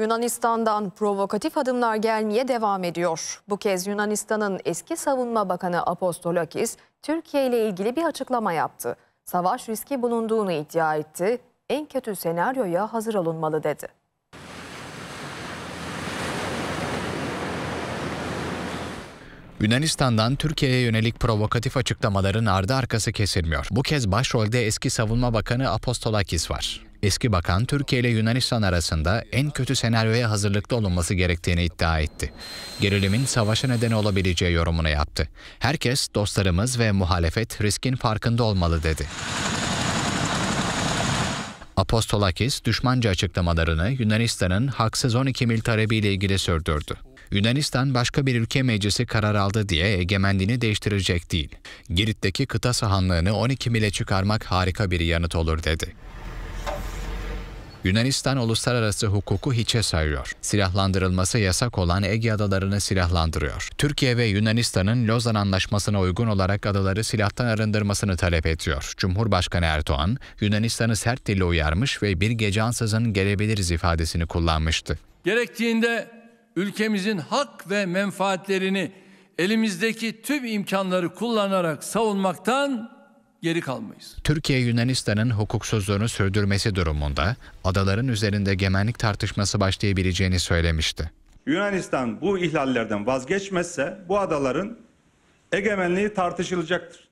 Yunanistan'dan provokatif adımlar gelmeye devam ediyor. Bu kez Yunanistan'ın eski savunma bakanı Apostolakis, Türkiye ile ilgili bir açıklama yaptı. Savaş riski bulunduğunu iddia etti. En kötü senaryoya hazır olunmalı dedi. Yunanistan'dan Türkiye'ye yönelik provokatif açıklamaların ardı arkası kesilmiyor. Bu kez başrolde eski savunma bakanı Apostolakis var. Eski bakan Türkiye ile Yunanistan arasında en kötü senaryoya hazırlıklı olunması gerektiğini iddia etti. Gerilimin savaşa neden olabileceği yorumunu yaptı. Herkes dostlarımız ve muhalefet riskin farkında olmalı dedi. Apostolakis düşmanca açıklamalarını Yunanistan'ın haksız 12 mil talebiyle ilgili sürdürdü. Yunanistan başka bir ülke meclisi karar aldı diye egemenliğini değiştirecek değil. Girit'teki kıta sahanlığını 12 mile çıkarmak harika bir yanıt olur dedi. Yunanistan uluslararası hukuku hiçe sayıyor. Silahlandırılması yasak olan Ege adalarını silahlandırıyor. Türkiye ve Yunanistan'ın Lozan Anlaşması'na uygun olarak adaları silahtan arındırmasını talep ediyor. Cumhurbaşkanı Erdoğan, Yunanistan'ı sert dille uyarmış ve bir gece ansızın gelebiliriz ifadesini kullanmıştı. Gerektiğinde ülkemizin hak ve menfaatlerini elimizdeki tüm imkanları kullanarak savunmaktan geri kalmayız. Türkiye Yunanistan'ın hukuksuzluğunu sürdürmesi durumunda adaların üzerinde gemenlik tartışması başlayabileceğini söylemişti. Yunanistan bu ihlallerden vazgeçmezse bu adaların egemenliği tartışılacaktır.